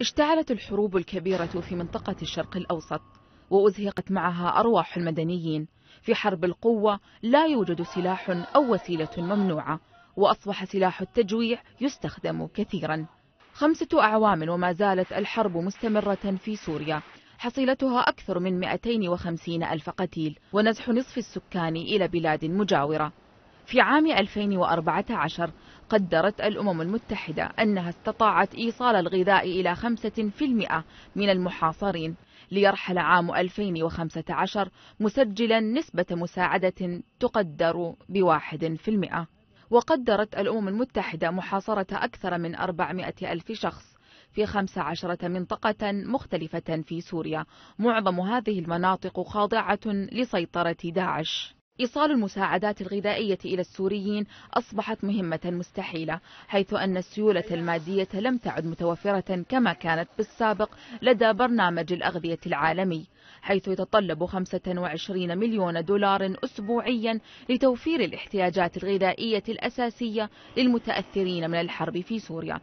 اشتعلت الحروب الكبيرة في منطقة الشرق الأوسط وأزهقت معها أرواح المدنيين في حرب القوة لا يوجد سلاح أو وسيلة ممنوعة وأصبح سلاح التجويع يستخدم كثيرا خمسة أعوام وما زالت الحرب مستمرة في سوريا حصيلتها أكثر من 250 ألف قتيل ونزح نصف السكان إلى بلاد مجاورة في عام 2014 قدرت الأمم المتحدة أنها استطاعت إيصال الغذاء إلى 5% من المحاصرين ليرحل عام 2015 مسجلا نسبة مساعدة تقدر ب1% وقدرت الأمم المتحدة محاصرة أكثر من 400 ألف شخص في 15 منطقة مختلفة في سوريا معظم هذه المناطق خاضعة لسيطرة داعش إيصال المساعدات الغذائية إلى السوريين أصبحت مهمة مستحيلة حيث أن السيولة المادية لم تعد متوفرة كما كانت بالسابق لدى برنامج الأغذية العالمي حيث يتطلب 25 مليون دولار أسبوعيا لتوفير الاحتياجات الغذائية الأساسية للمتأثرين من الحرب في سوريا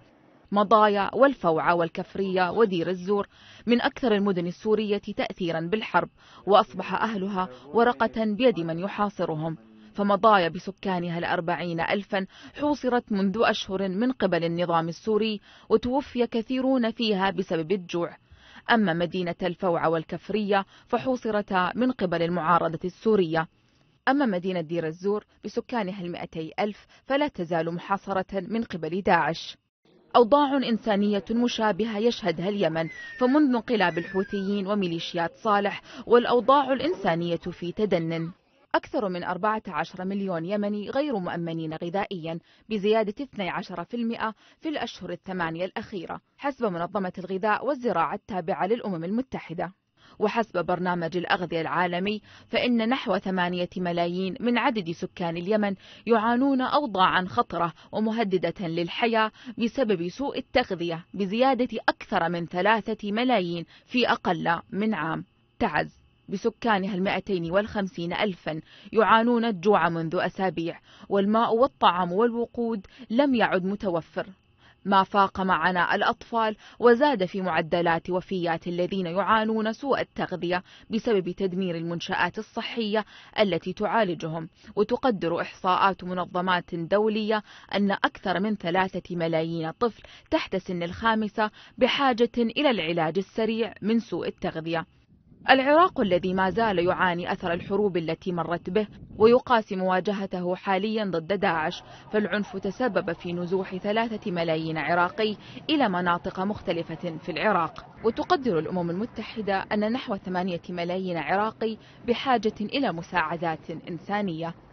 مضايا والفوعة والكفرية ودير الزور من أكثر المدن السورية تأثيرا بالحرب وأصبح أهلها ورقة بيد من يحاصرهم فمضايا بسكانها الأربعين ألفا حوصرت منذ أشهر من قبل النظام السوري وتوفي كثيرون فيها بسبب الجوع أما مدينة الفوعة والكفرية فحوصرتا من قبل المعارضة السورية أما مدينة دير الزور بسكانها المئتي ألف فلا تزال محاصرة من قبل داعش أوضاع إنسانية مشابهة يشهدها اليمن فمنذ انقلاب الحوثيين وميليشيات صالح والأوضاع الإنسانية في تدنن أكثر من 14 مليون يمني غير مؤمنين غذائيا بزيادة 12% في الأشهر الثمانية الأخيرة حسب منظمة الغذاء والزراعة التابعة للأمم المتحدة وحسب برنامج الأغذية العالمي فإن نحو ثمانية ملايين من عدد سكان اليمن يعانون أوضاعا خطرة ومهددة للحياة بسبب سوء التغذية بزيادة أكثر من ثلاثة ملايين في أقل من عام تعز بسكانها المائتين والخمسين ألفا يعانون الجوع منذ أسابيع والماء والطعام والوقود لم يعد متوفر ما فاق معنا الأطفال وزاد في معدلات وفيات الذين يعانون سوء التغذية بسبب تدمير المنشآت الصحية التي تعالجهم وتقدر إحصاءات منظمات دولية أن أكثر من ثلاثة ملايين طفل تحت سن الخامسة بحاجة إلى العلاج السريع من سوء التغذية العراق الذي ما زال يعاني أثر الحروب التي مرت به ويقاس مواجهته حاليا ضد داعش فالعنف تسبب في نزوح ثلاثة ملايين عراقي إلى مناطق مختلفة في العراق وتقدر الأمم المتحدة أن نحو ثمانية ملايين عراقي بحاجة إلى مساعدات إنسانية